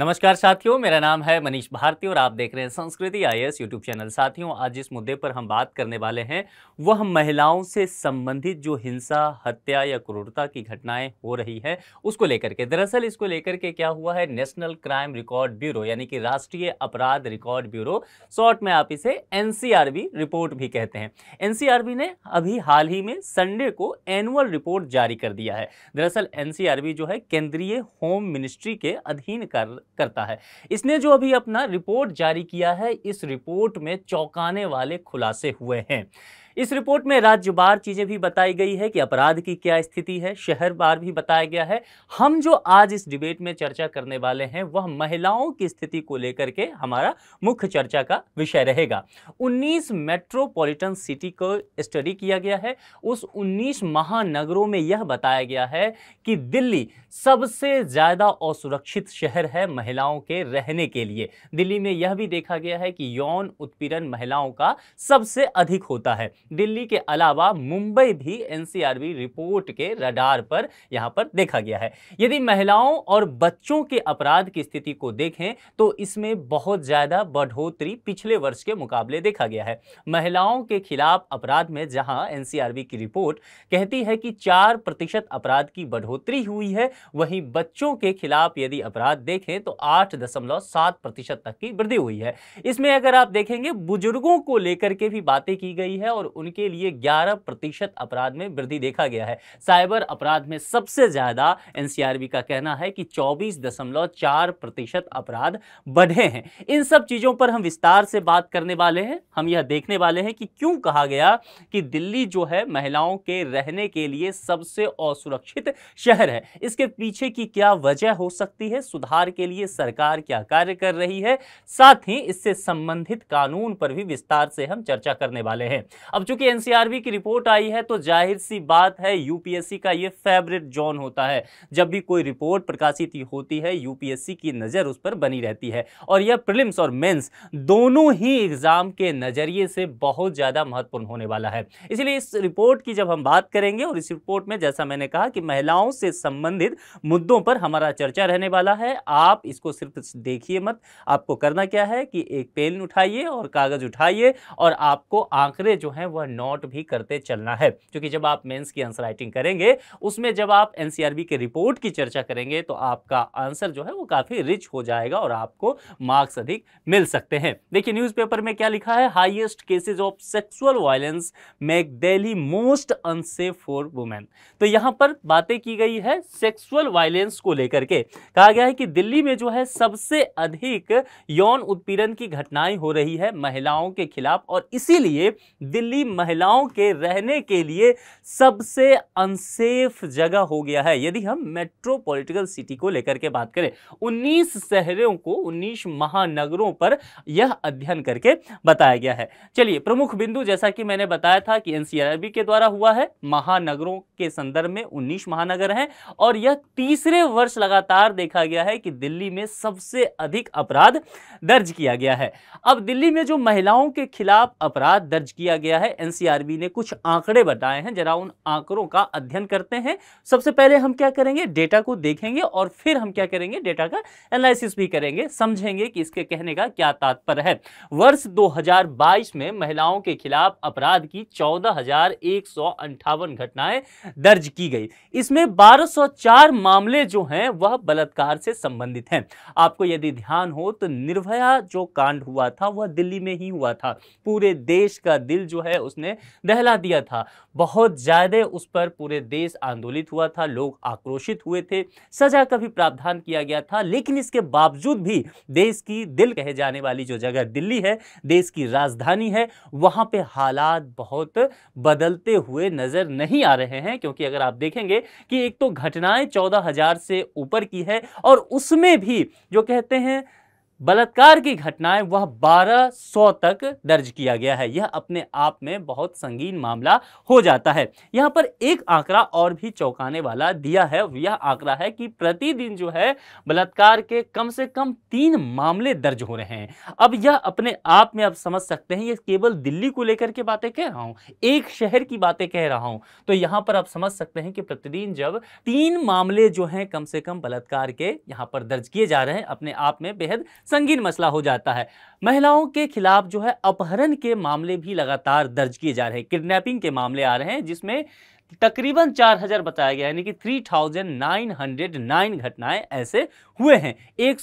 नमस्कार साथियों मेरा नाम है मनीष भारती और आप देख रहे हैं संस्कृति आई एस यूट्यूब चैनल साथियों आज जिस मुद्दे पर हम बात करने वाले हैं वह महिलाओं से संबंधित जो हिंसा हत्या या क्रूरता की घटनाएं हो रही है उसको लेकर के दरअसल इसको लेकर के क्या हुआ है नेशनल क्राइम रिकॉर्ड ब्यूरो यानी कि राष्ट्रीय अपराध रिकॉर्ड ब्यूरो शॉर्ट में आप इसे एन रिपोर्ट भी कहते हैं एन ने अभी हाल ही में संडे को एनुअल रिपोर्ट जारी कर दिया है दरअसल एन जो है केंद्रीय होम मिनिस्ट्री के अधीन कर करता है इसने जो अभी अपना रिपोर्ट जारी किया है इस रिपोर्ट में चौंकाने वाले खुलासे हुए हैं इस रिपोर्ट में राज्य बार चीज़ें भी बताई गई है कि अपराध की क्या स्थिति है शहर बार भी बताया गया है हम जो आज इस डिबेट में चर्चा करने वाले हैं वह महिलाओं की स्थिति को लेकर के हमारा मुख्य चर्चा का विषय रहेगा 19 मेट्रोपॉलिटन सिटी को स्टडी किया गया है उस 19 महानगरों में यह बताया गया है कि दिल्ली सबसे ज़्यादा असुरक्षित शहर है महिलाओं के रहने के लिए दिल्ली में यह भी देखा गया है कि यौन उत्पीड़न महिलाओं का सबसे अधिक होता है दिल्ली के अलावा मुंबई भी एनसीआरबी रिपोर्ट के रडार पर यहाँ पर देखा गया है यदि महिलाओं और बच्चों के अपराध की स्थिति को देखें तो इसमें बहुत ज़्यादा बढ़ोतरी पिछले वर्ष के मुकाबले देखा गया है महिलाओं के खिलाफ अपराध में जहां एनसीआरबी की रिपोर्ट कहती है कि चार प्रतिशत अपराध की बढ़ोतरी हुई है वहीं बच्चों के खिलाफ यदि अपराध देखें तो आठ दशमलव सात प्रतिशत तक की वृद्धि हुई है इसमें अगर आप देखेंगे बुजुर्गों को लेकर के भी बातें की गई है और उनके लिए 11 प्रतिशत अपराध में वृद्धि देखा गया है साइबर अपराध में सबसे ज़्यादा एनसीआरबी का कहना है कि चौबीस प्रतिशत अपराध बढ़े हैं इन सब चीज़ों पर हम विस्तार से बात करने वाले हैं हम यह देखने वाले हैं कि क्यों कहा गया कि दिल्ली जो है महिलाओं के रहने के लिए सबसे असुरक्षित शहर है इसके पीछे की क्या वजह हो सकती है सुधार के लिए सरकार क्या कार्य कर रही है साथ ही इससे संबंधित कानून पर भी विस्तार से हम चर्चा करने वाले हैं अब चूंकि एनसीआरबी की रिपोर्ट आई है तो जाहिर सी बात है यूपीएससी का ये फेवरेट जोन होता है जब भी कोई रिपोर्ट प्रकाशित होती है यूपीएससी की नज़र उस पर बनी रहती है और यह प्रिलिम्स और मेंस दोनों ही एग्ज़ाम के नज़रिए से बहुत ज़्यादा महत्वपूर्ण होने वाला है इसलिए इस रिपोर्ट की जब हम बात करेंगे और इस रिपोर्ट में जैसा मैंने कहा कि महिलाओं से संबंधित मुद्दों पर हमारा चर्चा रहने वाला है आप इसको सिर्फ देखिए मत आपको करना क्या है कि एक पेन उठाइए और कागज़ उठाइए और आपको आंकड़े जो हैं वो वह नोट भी करते चलना है क्योंकि जब आप मेंस की आंसर राइटिंग करेंगे उसमें जब आप एनसीआरबी के रिपोर्ट की चर्चा करेंगे तो आपका आंसर जो है वो काफ़ी रिच हो जाएगा और आपको मार्क्स अधिक मिल सकते हैं देखिए न्यूज़पेपर में क्या लिखा है highest cases of sexual violence make Delhi most unsafe for women तो यहां पर बातें की गई है सेक्सुअल वायलेंस को लेकर के कहा गया है कि दिल्ली में जो है सबसे अधिक यौन उत्पीड़न की घटनाएं हो रही है महिलाओं के खिलाफ और इसीलिए दिल्ली महिलाओं के रहने के लिए सबसे अनसेफ जगह हो गया है यदि हम मेट्रोपॉलिटिकल सिटी को लेकर के बात करें 19 शहरों को 19 महानगरों पर यह अध्ययन करके बताया गया है चलिए प्रमुख बिंदु जैसा कि मैंने बताया था कि एनसीआरबी के द्वारा हुआ है महानगरों के संदर्भ में उन्नीस महानगर हैं और यह तीसरे वर्ष लगातार देखा गया है कि दिल्ली में सबसे अधिक अपराध दर्ज किया गया है अब दिल्ली में जो महिलाओं के खिलाफ अपराध दर्ज किया गया है एनसीआरबी ने कुछ आंकड़े बताए हैं जरा उन आंकड़ों का अध्ययन करते हैं सबसे पहले हम क्या करेंगे डेटा को देखेंगे और फिर हम क्या करेंगे डेटा का एनालिसिस भी करेंगे समझेंगे कि इसके कहने का क्या तात्पर्य है वर्ष दो में महिलाओं के खिलाफ अपराध की चौदह घटनाएं दर्ज की गई इसमें बारह मामले जो हैं वह बलात्कार से संबंधित हैं आपको यदि ध्यान हो तो निर्भया जो कांड हुआ था वह दिल्ली में ही हुआ था पूरे देश का दिल जो है उसने दहला दिया था बहुत ज़्यादा उस पर पूरे देश आंदोलित हुआ था लोग आक्रोशित हुए थे सजा का भी प्रावधान किया गया था लेकिन इसके बावजूद भी देश की दिल कहे जाने वाली जो जगह दिल्ली है देश की राजधानी है वहाँ पर हालात बहुत बदलते हुए नज़र नहीं आ रहे हैं क्योंकि अगर आप देखेंगे कि एक तो घटनाएं चौदह हजार से ऊपर की है और उसमें भी जो कहते हैं बलात्कार की घटनाएं वह 1200 तक दर्ज किया गया है यह अपने आप में बहुत संगीन मामला हो जाता है यहाँ पर एक आंकड़ा और भी चौंकाने वाला दिया है यह आंकड़ा है कि प्रतिदिन जो है बलात्कार के कम से कम तीन मामले दर्ज हो रहे हैं अब यह अपने आप में आप समझ सकते हैं यह केवल दिल्ली को लेकर के बातें कह रहा हूँ एक शहर की बातें कह रहा हूँ तो यहाँ पर आप समझ सकते हैं कि प्रतिदिन जब तीन मामले जो हैं कम से कम बलात्कार के यहाँ पर दर्ज किए जा रहे हैं अपने आप में बेहद संगीन मसला हो जाता है महिलाओं के खिलाफ जो है अपहरण के मामले भी लगातार दर्ज किए जा रहे हैं किडनैपिंग के मामले आ रहे हैं जिसमें तकरीबन 4000 बताया गया यानी कि 3909 घटनाएं ऐसे हुए हैं एक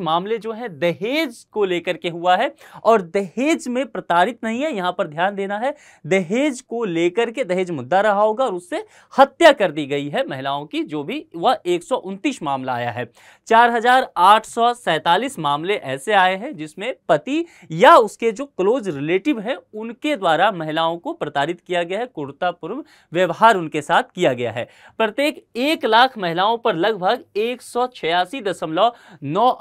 मामले जो है दहेज को लेकर के हुआ है और दहेज में प्रताड़ित नहीं है यहां पर ध्यान देना है दहेज को लेकर के दहेज मुद्दा रहा होगा और उससे हत्या कर दी गई है महिलाओं की जो भी वह एक मामला आया है चार मामले ऐसे आए हैं जिसमें पति या उसके जो क्लोज रिलेटिव है उनके द्वारा महिलाओं को प्रताड़ित किया गया है कुर्ता पूर्व व्यवहार उनके साथ किया गया है प्रत्येक एक लाख महिलाओं पर लगभग एक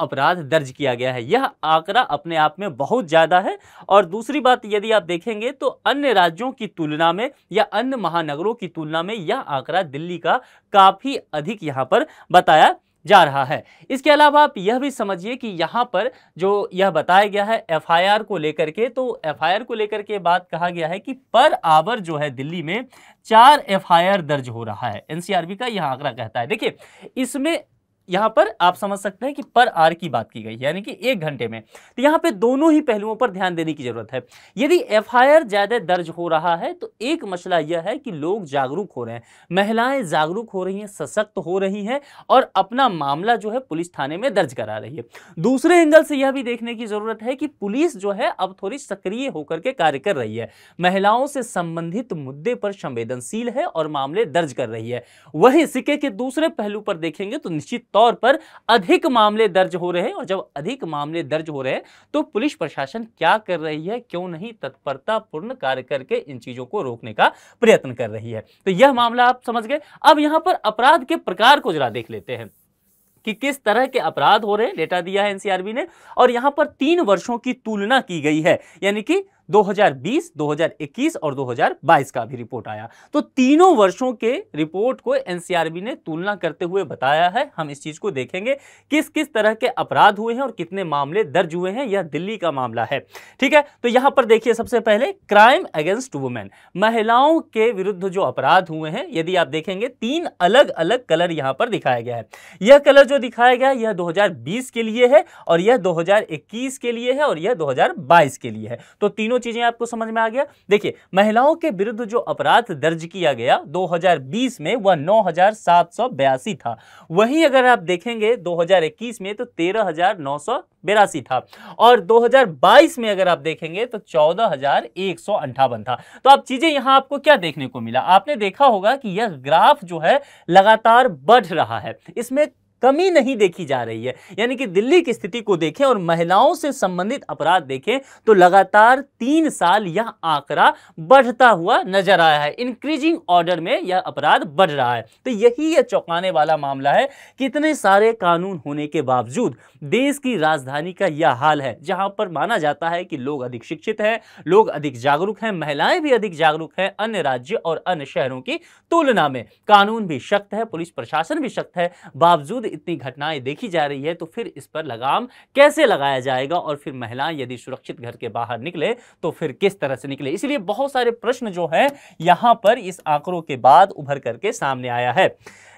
अपराध दर्ज किया गया है यह आंकड़ा अपने आप में बहुत ज़्यादा है और दूसरी बात यदि आप देखेंगे तो अन्य राज्यों की तुलना में या अन्य महानगरों की तुलना में यह आंकड़ा दिल्ली का काफ़ी अधिक यहां पर बताया जा रहा है इसके अलावा आप यह भी समझिए कि यहाँ पर जो यह बताया गया है एफआईआर को लेकर के तो एफआईआर को लेकर के बात कहा गया है कि पर आवर जो है दिल्ली में चार एफआईआर दर्ज हो रहा है एनसीआरबी का यह आंकड़ा कहता है देखिए इसमें यहाँ पर आप समझ सकते हैं कि पर आर की बात की गई यानी कि एक घंटे में तो यहाँ पे दोनों ही पहलुओं पर ध्यान देने की ज़रूरत है यदि एफ ज़्यादा दर्ज हो रहा है तो एक मसला यह है कि लोग जागरूक हो रहे हैं महिलाएं जागरूक हो रही हैं सशक्त हो रही हैं और अपना मामला जो है पुलिस थाने में दर्ज करा रही है दूसरे एंगल से यह भी देखने की ज़रूरत है कि पुलिस जो है अब थोड़ी सक्रिय होकर के कार्य कर रही है महिलाओं से संबंधित मुद्दे पर संवेदनशील है और मामले दर्ज कर रही है वही सिक्के के दूसरे पहलू पर देखेंगे तो निश्चित तौर पर अधिक मामले दर्ज हो रहे हैं और जब अधिक मामले दर्ज हो रहे हैं तो पुलिस प्रशासन क्या कर रही है क्यों नहीं तत्परतापूर्ण कार्य करके इन चीजों को रोकने का प्रयत्न कर रही है तो यह मामला आप समझ गए अब यहां पर अपराध के प्रकार को जरा देख लेते हैं कि किस तरह के अपराध हो रहे हैं डेटा दिया है एनसीआरबी ने और यहां पर तीन वर्षों की तुलना की गई है यानी कि 2020, 2021 और 2022 का भी रिपोर्ट आया तो तीनों वर्षों के रिपोर्ट को एनसीआरबी ने तुलना करते हुए बताया है हम इस चीज को देखेंगे किस किस तरह के अपराध हुए हैं और कितने मामले दर्ज हुए हैं यह दिल्ली का मामला है ठीक है तो यहां पर देखिए सबसे पहले क्राइम अगेंस्ट वुमेन महिलाओं के विरुद्ध जो अपराध हुए हैं यदि आप देखेंगे तीन अलग अलग कलर यहां पर दिखाया गया है यह कलर जो दिखाया गया यह दो के लिए है और यह दो के लिए है और यह दो के लिए है तो तीनों तीनों चीजें आपको समझ में आ गया देखिए महिलाओं के विरुद्ध जो अपराध दर्ज किया गया 2020 में वह नौ था वही अगर आप देखेंगे 2021 में तो तेरह बेरासी था और 2022 में अगर आप देखेंगे तो चौदह था तो आप चीजें यहां आपको क्या देखने को मिला आपने देखा होगा कि यह ग्राफ जो है लगातार बढ़ रहा है इसमें कमी नहीं देखी जा रही है यानी कि दिल्ली की स्थिति को देखें और महिलाओं से संबंधित अपराध देखें तो लगातार तीन साल यह आंकड़ा बढ़ता हुआ नजर आया है इंक्रीजिंग ऑर्डर में यह अपराध बढ़ रहा है तो यही यह चौंकाने वाला मामला है कितने सारे कानून होने के बावजूद देश की राजधानी का यह हाल है जहां पर माना जाता है कि लोग अधिक शिक्षित हैं लोग अधिक जागरूक हैं महिलाएं भी अधिक जागरूक हैं अन्य राज्य और अन्य शहरों की तुलना में कानून भी सख्त है पुलिस प्रशासन भी सख्त है बावजूद इतनी घटनाएं देखी जा रही है तो फिर इस पर लगाम कैसे लगाया जाएगा और फिर महिलाएं यदि सुरक्षित घर के बाहर निकले तो फिर किस तरह से निकले इसलिए बहुत सारे प्रश्न जो हैं यहां पर इस आंकड़ों के बाद उभर करके सामने आया है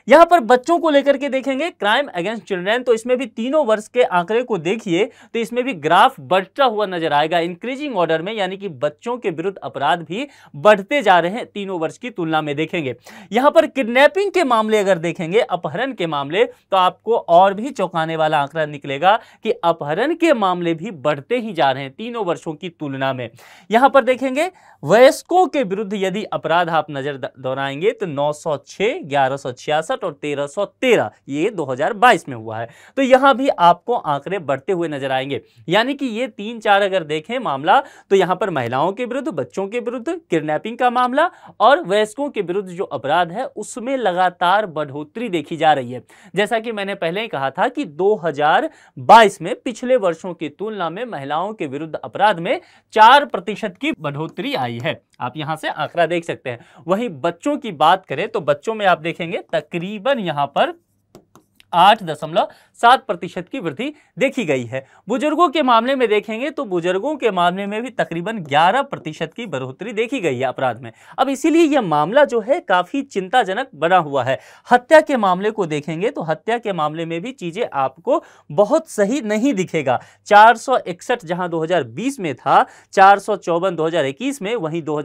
यहां पर बच्चों को लेकर के देखेंगे क्राइम अगेंस्ट चिल्ड्रेन तो इसमें भी तीनों वर्ष के आंकड़े को देखिए तो इसमें भी ग्राफ बढ़ता हुआ नजर आएगा इंक्रीजिंग ऑर्डर में यानी कि बच्चों के विरुद्ध अपराध भी बढ़ते जा रहे हैं तीनों वर्ष की तुलना में देखेंगे यहां पर किडनेपिंग के मामले अगर देखेंगे अपहरण के मामले तो आपको और भी चौंकाने वाला आंकड़ा निकलेगा कि अपहरण के मामले भी बढ़ते ही जा रहे हैं तीनों वर्षों की तुलना में यहां पर देखेंगे वयस्कों के विरुद्ध यदि अपराध आप नजर दोहराएंगे तो नौ सौ और तेरह ये 2022 में हुआ है तो यहां भी आपको आंकड़े बढ़ते हुए नजर आएंगे यानी कि ये तीन चार अगर देखें मामला तो यहां पर महिलाओं के विरुद्ध बच्चों के विरुद्ध किडनैपिंग का मामला और वयस्कों के विरुद्ध जो अपराध है उसमें लगातार बढ़ोतरी देखी जा रही है जैसा कि मैंने पहले ही कहा था कि दो में पिछले वर्षों की तुलना में महिलाओं के विरुद्ध अपराध में चार प्रतिशत की बढ़ोतरी आई है आप यहां से आंकड़ा देख सकते हैं वहीं बच्चों की बात करें तो बच्चों में आप देखेंगे तकरीबन वन यहां पर आठ दशमलव सात प्रतिशत की वृद्धि देखी गई है बुजुर्गों के मामले में देखेंगे तो बुजुर्गों के मामले में भी तकरीबन ग्यारह प्रतिशत की बढ़ोतरी देखी गई है अपराध में अब इसीलिए यह मामला जो है काफ़ी चिंताजनक बना हुआ है हत्या के मामले को देखेंगे तो हत्या के मामले में भी चीज़ें आपको बहुत सही नहीं दिखेगा चार सौ इकसठ जहां दो में था चार सौ में वहीं दो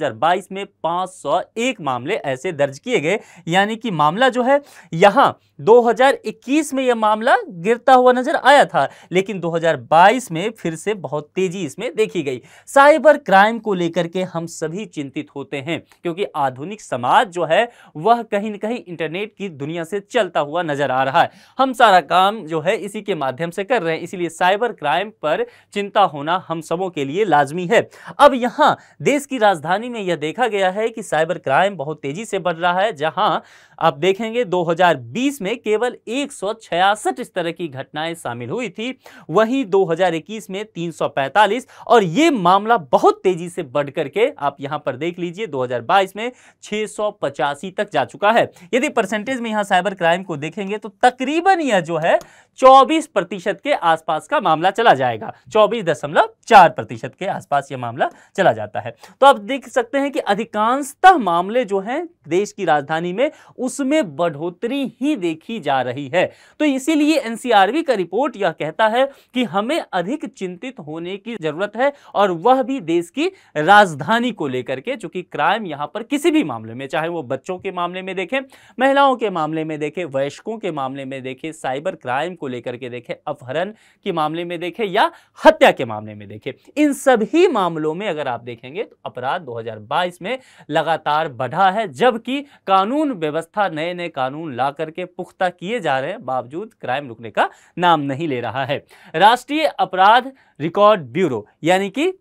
में पांच मामले ऐसे दर्ज किए गए यानी कि मामला जो है यहां 2021 2021 में यह मामला गिरता हुआ नजर आया था लेकिन 2022 में फिर से बहुत तेजी इसमें देखी गई साइबर क्राइम को लेकर के हम सभी चिंतित होते हैं क्योंकि आधुनिक समाज जो है वह कहीं ना कहीं इंटरनेट की दुनिया से चलता हुआ नजर आ रहा है हम सारा काम जो है इसी के माध्यम से कर रहे हैं इसीलिए साइबर क्राइम पर चिंता होना हम सबों के लिए लाजमी है अब यहाँ देश की राजधानी में यह देखा गया है कि साइबर क्राइम बहुत तेजी से बढ़ रहा है जहां आप देखेंगे 2020 में केवल एक 166 इस तरह की घटनाएं शामिल हुई थी वहीं 2021 में 345 और ये मामला बहुत तेजी से बढ़ करके आप यहां पर देख लीजिए 2022 में छह तक जा चुका है यदि परसेंटेज में यहां साइबर क्राइम को देखेंगे तो तकरीबन यह जो है 24 प्रतिशत के आसपास का मामला चला जाएगा 24.4 प्रतिशत के आसपास यह मामला चला जाता है तो आप देख सकते हैं कि अधिकांशतः मामले जो हैं देश की राजधानी में उसमें बढ़ोतरी ही देखी जा रही है तो इसीलिए एनसीआरबी का रिपोर्ट यह कहता है कि हमें अधिक चिंतित होने की जरूरत है और वह भी देश की राजधानी को लेकर के चूंकि क्राइम यहां पर किसी भी मामले में चाहे वो बच्चों के मामले में देखें महिलाओं के मामले में देखें वयस्कों के मामले में देखें साइबर क्राइम को लेकर के देखें अपहरण के मामले में देखें या हत्या के मामले में देखें इन सभी मामलों में अगर आप देखेंगे तो अपराध 2022 में लगातार बढ़ा है जबकि कानून व्यवस्था नए नए कानून ला करके पुख्ता किए जा रहे हैं बावजूद क्राइम रुकने का नाम नहीं ले रहा है राष्ट्रीय अपराध रिकॉर्ड ब्यूरो यानी कि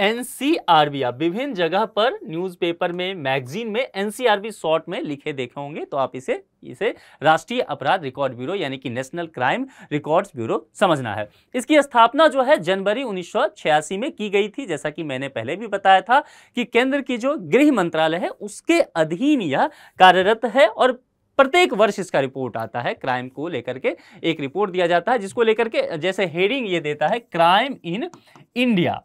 एनसीआरबी आप विभिन्न जगह पर न्यूज़पेपर में मैगजीन में एनसीआरबी शॉर्ट में लिखे देखे होंगे तो आप इसे इसे राष्ट्रीय अपराध रिकॉर्ड ब्यूरो यानी कि नेशनल क्राइम रिकॉर्ड्स ब्यूरो समझना है इसकी स्थापना जो है जनवरी 1986 में की गई थी जैसा कि मैंने पहले भी बताया था कि केंद्र की जो गृह मंत्रालय है उसके अधीन यह कार्यरत है और प्रत्येक वर्ष इसका रिपोर्ट आता है क्राइम को लेकर के एक रिपोर्ट दिया जाता है जिसको लेकर के जैसे हेडिंग ये देता है क्राइम इन इंडिया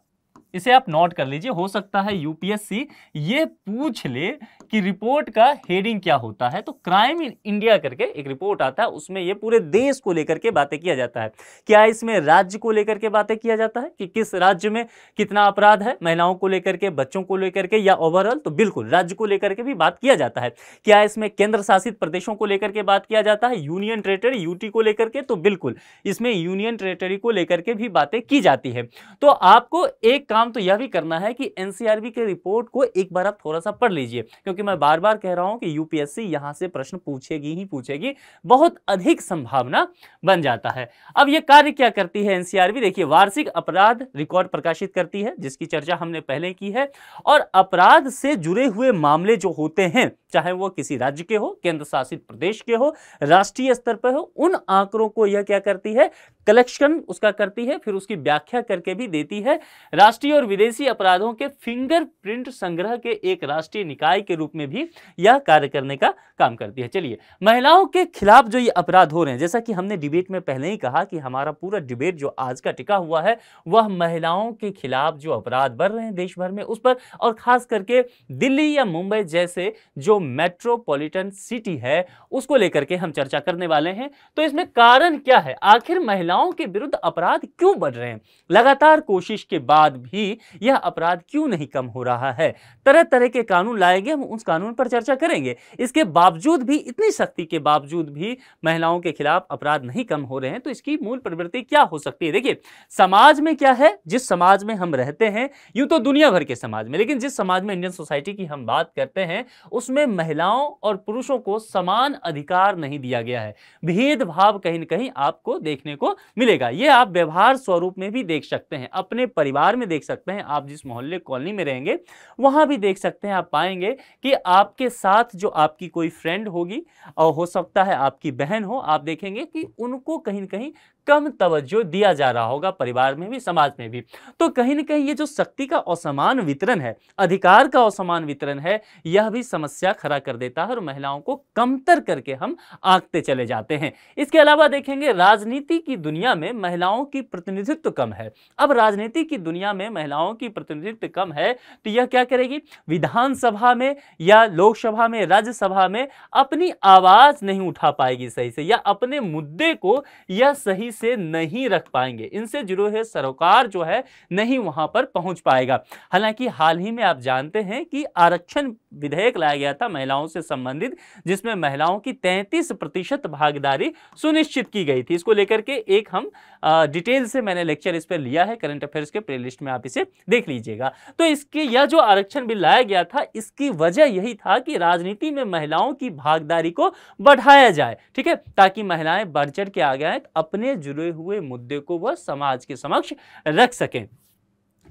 इसे आप नोट कर लीजिए हो सकता है यूपीएससी ये पूछ ले कि रिपोर्ट का हेडिंग क्या होता है तो क्राइम इन इंडिया करके एक रिपोर्ट आता है उसमें ये पूरे देश को लेकर के बातें किया जाता है क्या इसमें राज्य को लेकर के बातें किया जाता है कि किस राज्य में कितना अपराध है महिलाओं को लेकर के बच्चों को लेकर के या ओवरऑल तो बिल्कुल राज्य को लेकर के भी बात किया जाता है क्या इसमें केंद्र शासित प्रदेशों को लेकर के बात किया जाता है यूनियन टेरेटरी यूटी को लेकर के तो बिल्कुल इसमें यूनियन टेरेटरी को लेकर के भी बातें की जाती है तो आपको एक काम काम तो यह भी करना है कि एनसीआरबी के रिपोर्ट को एक बार आप थोड़ा सा पढ़ लीजिए क्योंकि मैं बार बार कह रहा हूं कि यूपीएससी यहां से प्रश्न पूछेगी ही पूछेगी बहुत अधिक संभावना बन जाता है अब यह कार्य क्या करती है एनसीआरबी देखिए वार्षिक अपराध रिकॉर्ड प्रकाशित करती है जिसकी चर्चा हमने पहले की है और अपराध से जुड़े हुए मामले जो होते हैं चाहे वो किसी राज्य के हो केंद्र शासित प्रदेश के हो राष्ट्रीय स्तर पर हो उन आंकड़ों को यह क्या करती है कलेक्शन उसका करती है फिर उसकी व्याख्या करके भी देती है राष्ट्रीय राष्ट्रीय और विदेशी अपराधों के फिंगरप्रिंट संग्रह के एक राष्ट्रीय निकाय के रूप में भी यह कार्य करने का काम करती है चलिए महिलाओं के खिलाफ जो ये अपराध हो रहे हैं जैसा कि हमने डिबेट में पहले ही कहा कि हमारा पूरा डिबेट जो आज का टिका हुआ है वह महिलाओं के खिलाफ जो अपराध बढ़ रहे हैं देश भर में उस पर और खास करके दिल्ली या मुंबई जैसे जो मेट्रोपोलिटन सिटी है उसको लेकर के हम चर्चा करने वाले हैं तो इसमें कारण क्या है आखिर महिलाओं के विरुद्ध अपराध क्यों बढ़ रहे हैं लगातार कोशिश के बाद भी कि यह अपराध क्यों नहीं कम हो रहा है तरह तरह के कानून लाएंगे हम उस कानून पर चर्चा करेंगे इसके बावजूद भी इतनी सख्ती के बावजूद भी महिलाओं के खिलाफ अपराध नहीं कम हो रहे हैं तो इसकी मूल प्रवृत्ति क्या हो सकती है देखिए समाज में क्या है जिस समाज में हम रहते हैं यूं तो दुनिया भर के समाज में लेकिन जिस समाज में इंडियन सोसाइटी की हम बात करते हैं उसमें महिलाओं और पुरुषों को समान अधिकार नहीं दिया गया है भेदभाव कहीं ना कहीं आपको देखने को मिलेगा यह आप व्यवहार स्वरूप में भी देख सकते हैं अपने परिवार में देख सकते हैं आप जिस मोहल्ले कॉलोनी में रहेंगे वहाँ भी देख सकते हैं आप पाएंगे कि आपके साथ जो आपकी कोई फ्रेंड होगी और हो सकता है आपकी बहन हो आप देखेंगे कि उनको कहीं ना कहीं कम तवज्जो दिया जा रहा होगा परिवार में भी समाज में भी तो कहीं ना कहीं ये जो शक्ति का असमान वितरण है अधिकार का असमान वितरण है यह भी समस्या खड़ा कर देता है और महिलाओं को कमतर करके हम आंकते चले जाते हैं इसके अलावा देखेंगे राजनीति की दुनिया में महिलाओं की प्रतिनिधित्व कम है अब राजनीति की दुनिया में महिलाओं की प्रतिनिधित्व कम है तो यह क्या करेगी विधानसभा में या लोकसभा में राज्यसभा में अपनी आवाज नहीं उठा पाएगी सही से या अपने मुद्दे को यह सही इनसे नहीं रख पाएंगे इनसे जुड़े हुए सरोकार जो है नहीं वहां पर पहुंच पाएगा हालांकि हाल ही में आप जानते हैं कि आरक्षण विधेयक लाया गया था महिलाओं से संबंधित जिसमें महिलाओं की 33 प्रतिशत भागीदारी सुनिश्चित की गई थी इसको लेकर के एक हम आ, डिटेल से मैंने लेक्चर इस पर लिया है करंट अफेयर्स के प्लेलिस्ट में आप इसे देख लीजिएगा तो इसके यह जो आरक्षण बिल लाया गया था इसकी वजह यही था कि राजनीति में महिलाओं की भागीदारी को बढ़ाया जाए ठीक है ताकि महिलाएं बढ़ चढ़ के आ गए अपने जुड़े हुए मुद्दे को वह समाज के समक्ष रख सकें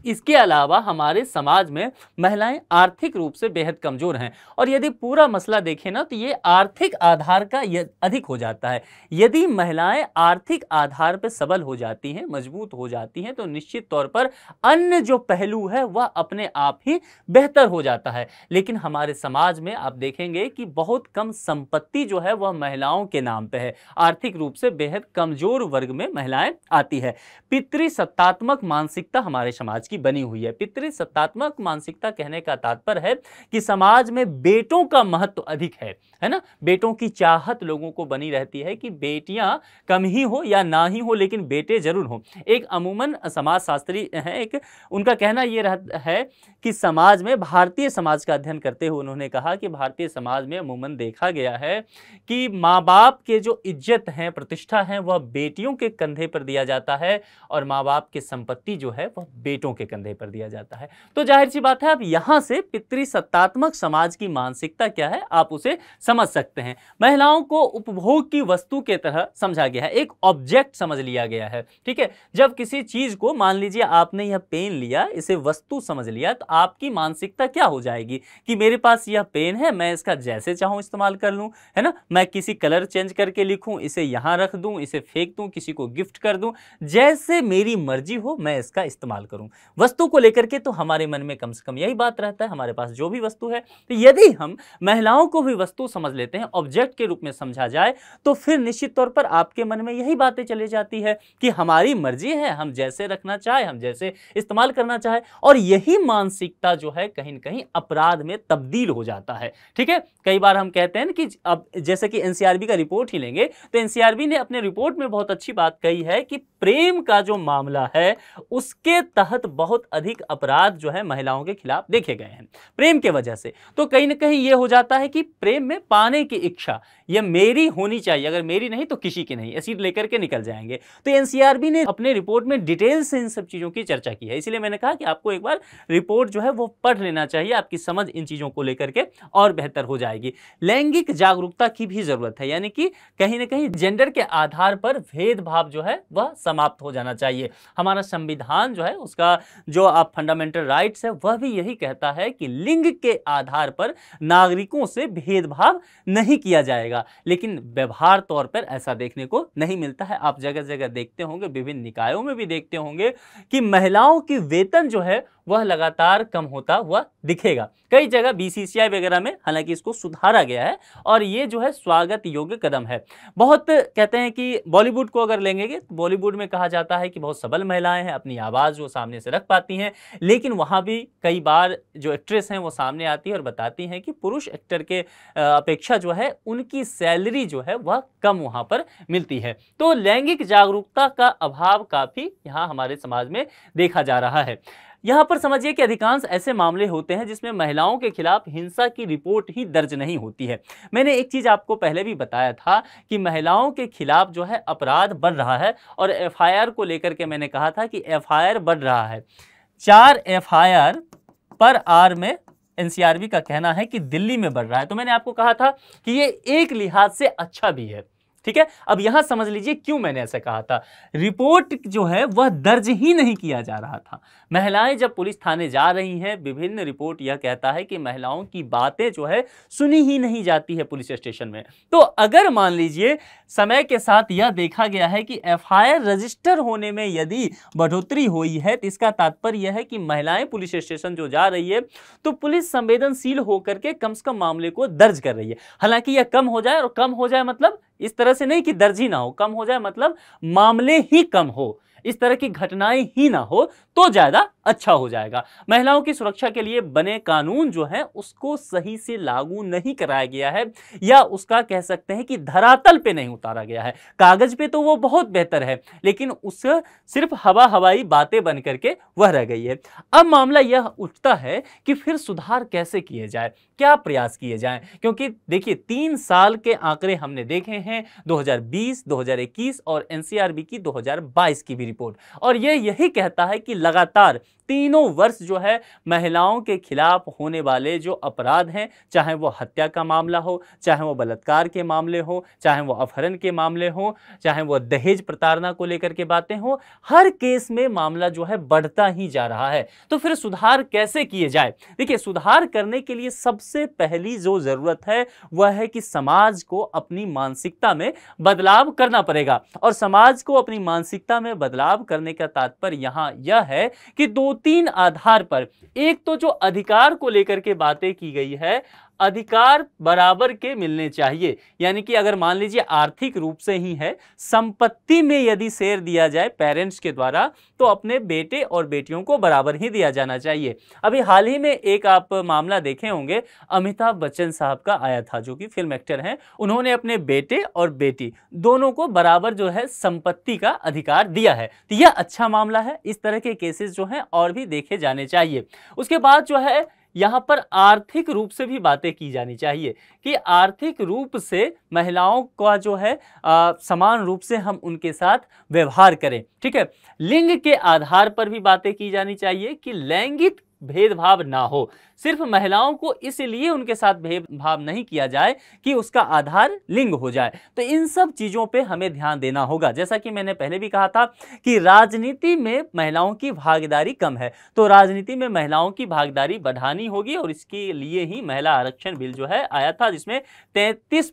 इसके अलावा हमारे समाज में महिलाएं आर्थिक रूप से बेहद कमज़ोर हैं और यदि पूरा मसला देखें ना तो ये आर्थिक आधार का अधिक हो जाता है यदि महिलाएं आर्थिक आधार पर सबल हो जाती हैं मजबूत हो जाती हैं तो निश्चित तौर पर अन्य जो पहलू है वह अपने आप ही बेहतर हो जाता है लेकिन हमारे समाज में आप देखेंगे कि बहुत कम संपत्ति जो है वह महिलाओं के नाम पर है आर्थिक रूप से बेहद कमजोर वर्ग में महिलाएं आती है पितृसत्तात्मक मानसिकता हमारे समाज की की बनी हुई है पितृ सत्तात्मक मानसिकता कहने का तात्पर्य है कि समाज में बेटों का महत्व अधिक है है ना बेटों की चाहत लोगों को बनी रहती है कि बेटियां कम ही हो या ना ही हो लेकिन बेटे जरूर हो एक अमूमन समाजशास्त्री हैं एक उनका कहना यह रहता है कि समाज में भारतीय समाज का अध्ययन करते हुए उन्होंने कहा कि भारतीय समाज में अमूमन देखा गया है कि माँ बाप के जो इज्जत हैं प्रतिष्ठा हैं वह बेटियों के कंधे पर दिया जाता है और माँ बाप की संपत्ति जो है वह बेटों के कंधे पर दिया जाता है तो जाहिर सी बात है आप यहां से पितृसत्तात्मक समाज की मानसिकता क्या है आप उसे समझ सकते हैं महिलाओं को उपभोग की वस्तु के तरह समझा गया है एक ऑब्जेक्ट समझ लिया गया है ठीक है जब किसी चीज़ को मान लीजिए आपने यह पेन लिया इसे वस्तु समझ लिया तो आपकी मानसिकता क्या हो जाएगी कि मेरे पास यह पेन है मैं इसका जैसे चाहूं इस्तेमाल कर लूं है ना मैं किसी कलर चेंज करके लिखूं इसे यहां रख दूं इसे फेंक दूं किसी को गिफ्ट कर दूं जैसे मेरी मर्जी हो मैं इसका इस्तेमाल करूं वस्तु को लेकर के तो हमारे मन में कम से कम यही बात रहता है हमारे पास जो भी वस्तु है तो यदि हम महिलाओं को भी वस्तु समझ लेते हैं ऑब्जेक्ट के रूप में समझा जाए तो फिर निश्चित तौर पर आपके मन में यही बातें चले जाती है कि हमारी मर्जी है हम जैसे रखना चाहे हम जैसे इस्तेमाल करना चाहे और यही मानसिकता जो है कहीं ना कहीं अपराध में तब्दील हो जाता है ठीक है कई बार हम कहते हैं कि अब जैसे कि एनसीआरबी का रिपोर्ट ही लेंगे तो एनसीआरबी ने अपने रिपोर्ट में बहुत अच्छी बात कही है कि प्रेम का जो मामला है उसके तहत बहुत बहुत अधिक अपराध जो है महिलाओं के खिलाफ देखे गए हैं प्रेम के वजह से तो कहीं ना कहीं ये हो जाता है कि प्रेम में पाने की इच्छा यह मेरी होनी चाहिए अगर मेरी नहीं तो किसी की नहीं ऐसी लेकर के निकल जाएंगे तो एनसीआरबी ने अपने रिपोर्ट में डिटेल से इन सब चीज़ों की चर्चा की है इसलिए मैंने कहा कि आपको एक बार रिपोर्ट जो है वो पढ़ लेना चाहिए आपकी समझ इन चीज़ों को लेकर के और बेहतर हो जाएगी लैंगिक जागरूकता की भी ज़रूरत है यानी कि कहीं ना कहीं जेंडर के आधार पर भेदभाव जो है वह समाप्त हो जाना चाहिए हमारा संविधान जो है उसका जो आप फंडामेंटल राइट्स है वह भी यही कहता है कि लिंग के आधार पर नागरिकों से भेदभाव नहीं किया जाएगा लेकिन व्यवहार तौर पर ऐसा देखने को नहीं मिलता है आप जगह जगह देखते होंगे विभिन्न निकायों में भी देखते होंगे कि महिलाओं की वेतन जो है वह लगातार कम होता हुआ दिखेगा कई जगह बीसीसीआई वगैरह में हालांकि इसको सुधारा गया है और ये जो है स्वागत योग्य कदम है बहुत कहते हैं कि बॉलीवुड को अगर लेंगे तो बॉलीवुड में कहा जाता है कि बहुत सबल महिलाएं हैं अपनी आवाज़ वो सामने से रख पाती हैं लेकिन वहाँ भी कई बार जो एक्ट्रेस हैं वो सामने आती है और बताती हैं कि पुरुष एक्टर के अपेक्षा जो है उनकी सैलरी जो है वह कम वहाँ पर मिलती है तो लैंगिक जागरूकता का अभाव काफ़ी यहाँ हमारे समाज में देखा जा रहा है यहाँ पर समझिए कि अधिकांश ऐसे मामले होते हैं जिसमें महिलाओं के खिलाफ हिंसा की रिपोर्ट ही दर्ज नहीं होती है मैंने एक चीज़ आपको पहले भी बताया था कि महिलाओं के खिलाफ जो है अपराध बढ़ रहा है और एफ को लेकर के मैंने कहा था कि एफ बढ़ रहा है चार एफ पर आर में एनसीआरबी का कहना है कि दिल्ली में बढ़ रहा है तो मैंने आपको कहा था कि ये एक लिहाज से अच्छा भी है ठीक है अब यहां समझ लीजिए क्यों मैंने ऐसा कहा था रिपोर्ट जो है वह दर्ज ही नहीं किया जा रहा था महिलाएं जब पुलिस थाने जा रही हैं विभिन्न रिपोर्ट यह कहता है कि महिलाओं की बातें जो है सुनी ही नहीं जाती है पुलिस स्टेशन में तो अगर मान लीजिए समय के साथ यह देखा गया है कि एफ रजिस्टर होने में यदि बढ़ोतरी हुई है तो इसका तात्पर्य यह है कि महिलाएं पुलिस स्टेशन जो जा रही है तो पुलिस संवेदनशील होकर के कम से कम मामले को दर्ज कर रही है हालांकि यह कम हो जाए और कम हो जाए मतलब इस तरह से नहीं कि दर्ज ही ना हो कम हो जाए मतलब मामले ही कम हो इस तरह की घटनाएं ही ना हो तो ज्यादा अच्छा हो जाएगा महिलाओं की सुरक्षा के लिए बने कानून जो है उसको सही से लागू नहीं कराया गया है या उसका कह सकते हैं कि धरातल पे नहीं उतारा गया है कागज पे तो वो बहुत बेहतर है लेकिन उस सिर्फ हवा हवाई बातें बन करके वह रह गई है अब मामला यह उठता है कि फिर सुधार कैसे किए जाए क्या प्रयास किए जाए क्योंकि देखिए तीन साल के आंकड़े हमने देखे हैं 2020, 2021 और एनसीआरबी की 2022 की भी रिपोर्ट और यह यही कहता है कि लगातार तीनों वर्ष जो है महिलाओं के खिलाफ होने वाले जो अपराध हैं चाहे वो हत्या का मामला हो चाहे वो बलात्कार के मामले हो चाहे वो अपहरण के मामले हो चाहे वो दहेज प्रताड़ना को लेकर के बातें हो हर केस में मामला जो है बढ़ता ही जा रहा है तो फिर सुधार कैसे किए जाए देखिए सुधार करने के लिए सबसे पहली जो ज़रूरत है वह है कि समाज को अपनी मानसिकता में बदलाव करना पड़ेगा और समाज को अपनी मानसिकता में बदलाव करने का तात्पर्य यहाँ यह है कि दो तीन आधार पर एक तो जो अधिकार को लेकर के बातें की गई है अधिकार बराबर के मिलने चाहिए यानी कि अगर मान लीजिए आर्थिक रूप से ही है संपत्ति में यदि शेयर दिया जाए पेरेंट्स के द्वारा तो अपने बेटे और बेटियों को बराबर ही दिया जाना चाहिए अभी हाल ही में एक आप मामला देखे होंगे अमिताभ बच्चन साहब का आया था जो कि फिल्म एक्टर हैं उन्होंने अपने बेटे और बेटी दोनों को बराबर जो है संपत्ति का अधिकार दिया है तो यह अच्छा मामला है इस तरह के केसेस जो हैं और भी देखे जाने चाहिए उसके बाद जो है यहाँ पर आर्थिक रूप से भी बातें की जानी चाहिए कि आर्थिक रूप से महिलाओं का जो है आ, समान रूप से हम उनके साथ व्यवहार करें ठीक है लिंग के आधार पर भी बातें की जानी चाहिए कि लैंगिक भेदभाव ना हो सिर्फ महिलाओं को इसलिए उनके साथ भेदभाव नहीं किया जाए कि उसका आधार लिंग हो जाए तो इन सब चीज़ों पे हमें ध्यान देना होगा जैसा कि मैंने पहले भी कहा था कि राजनीति में महिलाओं की भागीदारी कम है तो राजनीति में महिलाओं की भागीदारी बढ़ानी होगी और इसके लिए ही महिला आरक्षण बिल जो है आया था जिसमें तैंतीस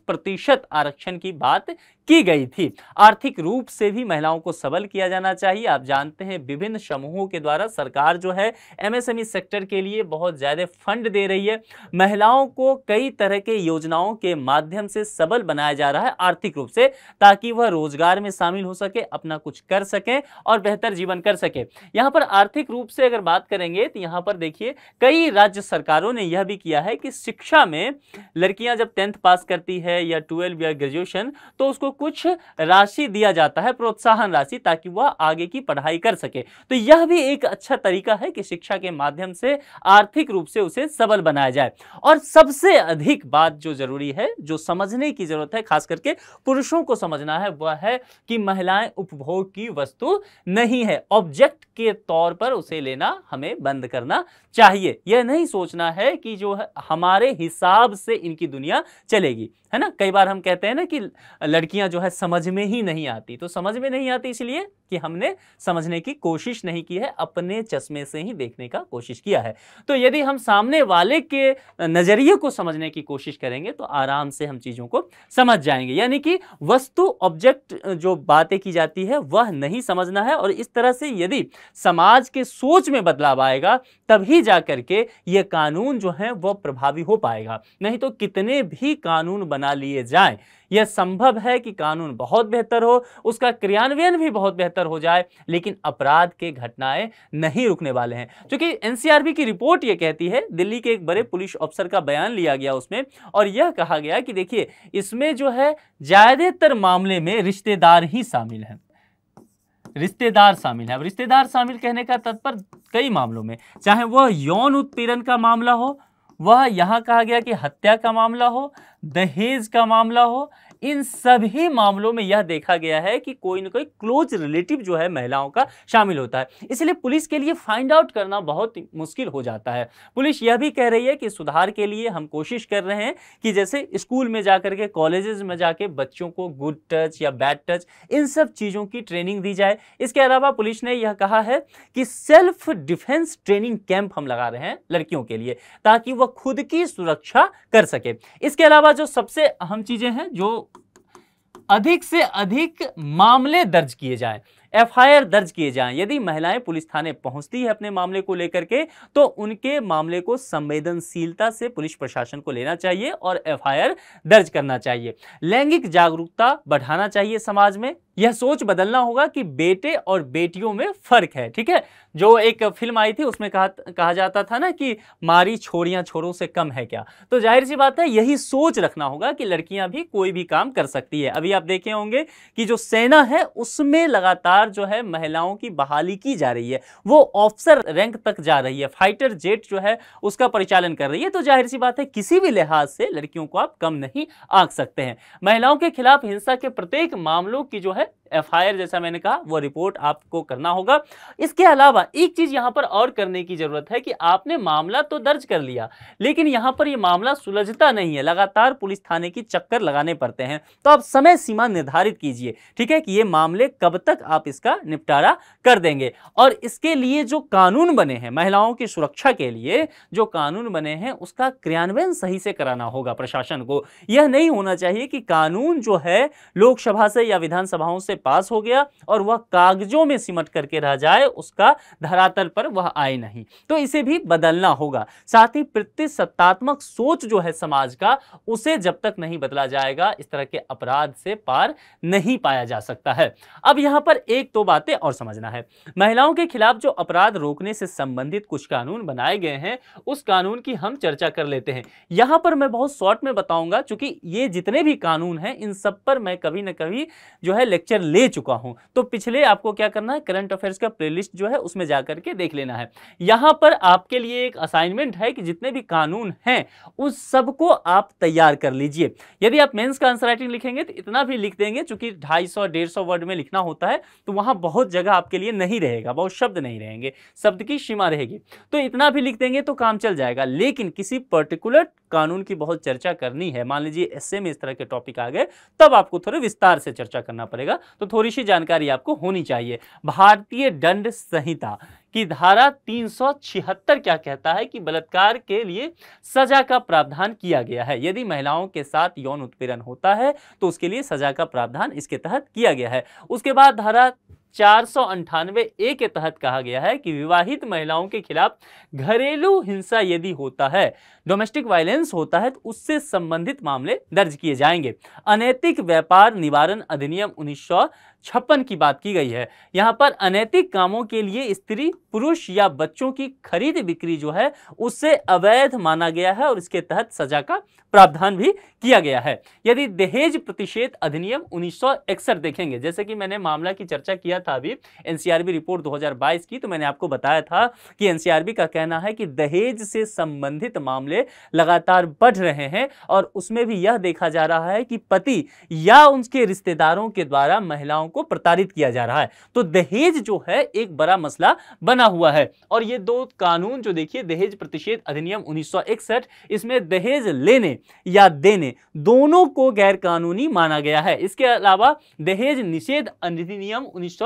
आरक्षण की बात की गई थी आर्थिक रूप से भी महिलाओं को सबल किया जाना चाहिए आप जानते हैं विभिन्न समूहों के द्वारा सरकार जो है एमएसएमई e सेक्टर के लिए बहुत ज़्यादा फंड दे रही है महिलाओं को कई तरह के योजनाओं के माध्यम से सबल बनाया जा रहा है आर्थिक रूप से ताकि वह रोजगार में शामिल हो सके अपना कुछ कर सके और बेहतर जीवन कर सके यहाँ पर आर्थिक रूप से अगर बात करेंगे तो यहाँ पर देखिए कई राज्य सरकारों ने यह भी किया है कि शिक्षा में लड़कियां जब टेंथ पास करती है या ट्वेल्व या ग्रेजुएशन तो उसको कुछ राशि दिया जाता है प्रोत्साहन राशि ताकि वह आगे की पढ़ाई कर सके तो यह भी एक अच्छा तरीका है कि शिक्षा के माध्यम से आर्थिक रूप से उसे सबल बनाया जाए और सबसे अधिक बात जो जरूरी है जो समझने की जरूरत है खास करके पुरुषों को समझना है वह है कि महिलाएं उपभोग की वस्तु नहीं है ऑब्जेक्ट के तौर पर उसे लेना हमें बंद करना चाहिए यह नहीं सोचना है कि जो हमारे हिसाब से इनकी दुनिया चलेगी है ना कई बार हम कहते हैं ना कि लड़कियां चीज़ें जो है समझ में ही नहीं आती तो समझ में नहीं आती इसलिए कि हमने समझने की कोशिश नहीं की है अपने चश्मे से ही देखने का कोशिश किया है तो यदि हम सामने वाले के नज़रिए को समझने की कोशिश करेंगे तो आराम से हम चीज़ों को समझ जाएंगे यानी कि वस्तु ऑब्जेक्ट जो बातें की जाती है वह नहीं समझना है और इस तरह से यदि समाज के सोच में बदलाव आएगा तभी जा करके ये कानून जो है वह प्रभावी हो पाएगा नहीं तो कितने भी कानून बना लिए जाएं यह संभव है कि कानून बहुत बेहतर हो उसका क्रियान्वयन भी बहुत बेहतर हो जाए लेकिन अपराध के घटनाएं नहीं रुकने वाले हैं क्योंकि एनसीआरबी की रिपोर्ट यह कहती है दिल्ली के एक बड़े पुलिस ऑफिसर का बयान लिया गया उसमें और यह कहा गया कि देखिए इसमें जो है ज़्यादातर मामले में रिश्तेदार ही शामिल हैं रिश्तेदार शामिल है अब रिश्तेदार शामिल कहने का तत्पर कई मामलों में चाहे वह यौन उत्पीड़न का मामला हो वह यहाँ कहा गया कि हत्या का मामला हो दहेज का मामला हो इन सभी मामलों में यह देखा गया है कि कोई ना कोई क्लोज रिलेटिव जो है महिलाओं का शामिल होता है इसलिए पुलिस के लिए फाइंड आउट करना बहुत मुश्किल हो जाता है पुलिस यह भी कह रही है कि सुधार के लिए हम कोशिश कर रहे हैं कि जैसे स्कूल में जाकर के कॉलेजेस में जाके बच्चों को गुड टच या बैड टच इन सब चीज़ों की ट्रेनिंग दी जाए इसके अलावा पुलिस ने यह कहा है कि सेल्फ डिफेंस ट्रेनिंग कैंप हम लगा रहे हैं लड़कियों के लिए ताकि वह खुद की सुरक्षा कर सके इसके अलावा जो सबसे अहम चीज़ें हैं जो अधिक से अधिक मामले दर्ज किए जाएं एफआईआर दर्ज किए जाएं यदि महिलाएं पुलिस थाने पहुंचती है अपने मामले को लेकर के तो उनके मामले को संवेदनशीलता से पुलिस प्रशासन को लेना चाहिए और एफआईआर दर्ज करना चाहिए लैंगिक जागरूकता बढ़ाना चाहिए समाज में यह सोच बदलना होगा कि बेटे और बेटियों में फर्क है ठीक है जो एक फिल्म आई थी उसमें कहा कहा जाता था ना कि मारी छोड़ियां छोरों से कम है क्या तो जाहिर सी बात है यही सोच रखना होगा कि लड़कियां भी कोई भी काम कर सकती है अभी आप देखे होंगे कि जो सेना है उसमें लगातार लगातार जो है महिलाओं की बहाली की जा रही है वो ऑफिसर रैंक तक जा रही है फाइटर जेट जो है उसका परिचालन कर रही है तो जाहिर सी बात है किसी भी लिहाज से लड़कियों को आप कम नहीं आंक सकते हैं महिलाओं के खिलाफ हिंसा के प्रत्येक मामलों की जो है एफआईआर जैसा मैंने कहा वो रिपोर्ट आपको करना होगा इसके अलावा एक चीज़ यहां पर और करने की ज़रूरत है कि आपने मामला तो दर्ज कर लिया लेकिन यहां पर ये यह मामला सुलझता नहीं है लगातार पुलिस थाने की चक्कर लगाने पड़ते हैं तो आप समय सीमा निर्धारित कीजिए ठीक है कि ये मामले कब तक आप इसका निपटारा कर देंगे और इसके लिए जो कानून बने हैं महिलाओं की सुरक्षा के लिए जो कानून बने हैं उसका क्रियान्वयन सही से कराना होगा प्रशासन को यह नहीं होना चाहिए कि कानून जो है लोकसभा से या विधानसभाओं से से पास हो गया और वह कागजों में सिमट करके रह जाए उसका धरातल पर वह आए नहीं तो इसे भी बदलना होगा साथ ही प्रतिसत्तात्मक सोच जो है समाज का उसे जब तक नहीं बदला जाएगा इस तरह के अपराध से पार नहीं पाया जा सकता है अब यहां पर एक दो तो बातें और समझना है महिलाओं के खिलाफ जो अपराध रोकने से संबंधित कुछ कानून बनाए गए हैं उस कानून की हम चर्चा कर लेते हैं यहां पर मैं बहुत शॉर्ट में बताऊंगा क्योंकि ये जितने भी कानून हैं इन सब पर मैं कभी ना कभी जो है लेक्चर ले चुका हूं तो पिछले आपको क्या करना है करंट अफेयर्स का प्लेलिस्ट जो है उसमें जा करके देख लेना है यहां पर आपके लिए एक असाइनमेंट है कि जितने भी कानून हैं उस सबको आप तैयार कर लीजिए यदि आप मेन्स का आंसर राइटिंग लिखेंगे तो इतना भी लिख देंगे चूंकि ढाई सौ वर्ड में लिखना होता है तो वहां बहुत जगह आपके लिए नहीं रहेगा बहुत शब्द नहीं रहेंगे शब्द की सीमा रहेगी तो इतना भी लिख देंगे तो काम चल जाएगा लेकिन किसी पर्टिकुलर कानून की बहुत चर्चा करनी है मान लीजिए एस में e इस तरह के टॉपिक आ गए तब आपको थोड़े विस्तार से चर्चा करना पड़ेगा तो थोड़ी सी जानकारी आपको होनी चाहिए भारतीय दंड संहिता कि धारा तीन क्या कहता है कि बलात्कार के लिए सजा का प्रावधान किया गया है यदि महिलाओं के साथ यौन उत्पीड़न होता है तो उसके लिए सजा का प्रावधान इसके तहत किया गया है उसके बाद धारा चार सौ अंठानवे ए के तहत कहा गया है कि विवाहित महिलाओं के खिलाफ घरेलू हिंसा यदि होता है डोमेस्टिक वायलेंस होता है तो उससे संबंधित मामले दर्ज किए जाएंगे अनैतिक व्यापार निवारण अधिनियम उन्नीस छप्पन की बात की गई है यहाँ पर अनैतिक कामों के लिए स्त्री पुरुष या बच्चों की खरीद बिक्री जो है उससे अवैध माना गया है और इसके तहत सजा का प्रावधान भी किया गया है यदि दहेज प्रतिषेध अधिनियम उन्नीस देखेंगे जैसे कि मैंने मामला की चर्चा किया था अभी एनसीआरबी रिपोर्ट 2022 की तो मैंने आपको बताया था कि एनसीआरबी का कहना है कि दहेज से संबंधित मामले लगातार बढ़ रहे हैं और उसमें भी यह देखा जा रहा है कि पति या उनके रिश्तेदारों के द्वारा महिलाओं को प्रताड़ित किया जा रहा है तो दहेज जो है एक बड़ा मसला बना हुआ है और ये दो कानून जो देखिए दहेज प्रतिषेध अधिनियम उन्नीस इसमें दहेज लेने या देने दोनों को गैरकानूनी माना गया है इसके अलावा दहेज निषेध अधिनियम उन्नीस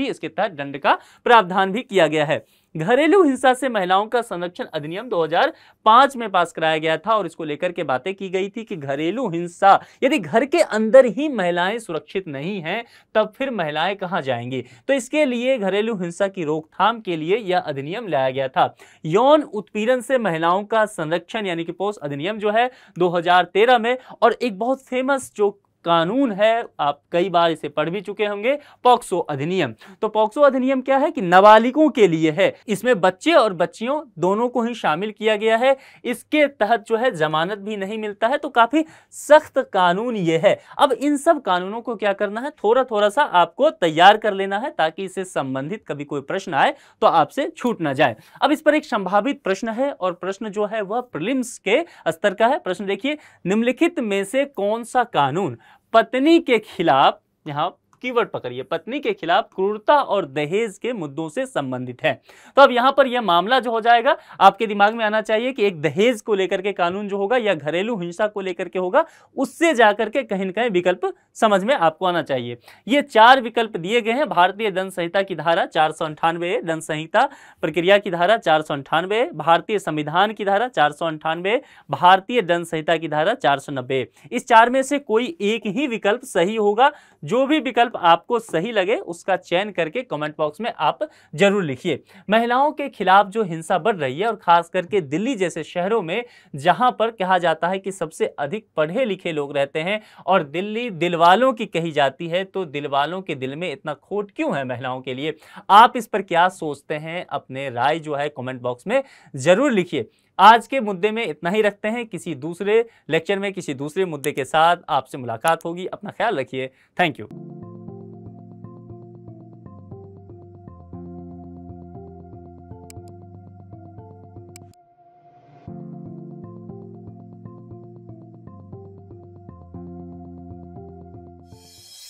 भी इसके तहत दंड का प्रावधान भी किया गया है घरेलू हिंसा से महिलाओं का संरक्षण अधिनियम 2005 में पास कराया गया था और इसको लेकर के बातें की गई थी कि घरेलू हिंसा यदि घर के अंदर ही महिलाएं सुरक्षित नहीं हैं तब फिर महिलाएं कहाँ जाएंगी तो इसके लिए घरेलू हिंसा की रोकथाम के लिए यह अधिनियम लाया गया था यौन उत्पीड़न से महिलाओं का संरक्षण यानी कि पोस्ट अधिनियम जो है दो में और एक बहुत फेमस जो कानून है आप कई बार इसे पढ़ भी चुके होंगे पॉक्सो अधिनियम तो पॉक्सो अधिनियम क्या है कि नाबालिगों के लिए है इसमें बच्चे और बच्चियों दोनों को ही शामिल किया गया है इसके तहत जो है जमानत भी नहीं मिलता है तो काफी सख्त कानून ये है अब इन सब कानूनों को क्या करना है थोड़ा थोड़ा सा आपको तैयार कर लेना है ताकि इससे संबंधित कभी कोई प्रश्न आए तो आपसे छूट ना जाए अब इस पर एक संभावित प्रश्न है और प्रश्न जो है वह प्रिलिम्स के स्तर का है प्रश्न देखिए निम्नलिखित में से कौन सा कानून पत्नी के खिलाफ यहाँ कीवर्ड पकड़िए पत्नी के खिलाफ क्रूरता और दहेज के मुद्दों से संबंधित है तो अब यहां पर यह मामला जो हो जाएगा आपके दिमाग में आना चाहिए कि एक दहेज को लेकर के कानून जो होगा या घरेलू हिंसा को लेकर के होगा उससे जाकर के कहीं ना कहीं विकल्प समझ में आपको आना चाहिए ये चार विकल्प दिए गए हैं भारतीय दंड संहिता की धारा चार सौ अंठानवे दंड संहिता प्रक्रिया की धारा चार सौ अंठानवे भारतीय संविधान की धारा चार सौ अंठानवे भारतीय दंड संहिता की धारा चार सौ नब्बे इस चार में से कोई एक ही विकल्प सही होगा जो भी विकल्प विकल्प आपको सही लगे उसका चयन करके कमेंट बॉक्स में आप जरूर लिखिए महिलाओं के खिलाफ जो हिंसा बढ़ रही है और खास करके दिल्ली जैसे शहरों में जहां पर कहा जाता है कि सबसे अधिक पढ़े लिखे लोग रहते हैं और दिल्ली दिलवालों की कही जाती है तो दिलवालों के दिल में इतना खोट क्यों है महिलाओं के लिए आप इस पर क्या सोचते हैं अपने राय जो है कॉमेंट बॉक्स में ज़रूर लिखिए आज के मुद्दे में इतना ही रखते हैं किसी दूसरे लेक्चर में किसी दूसरे मुद्दे के साथ आपसे मुलाकात होगी अपना ख्याल रखिए थैंक यू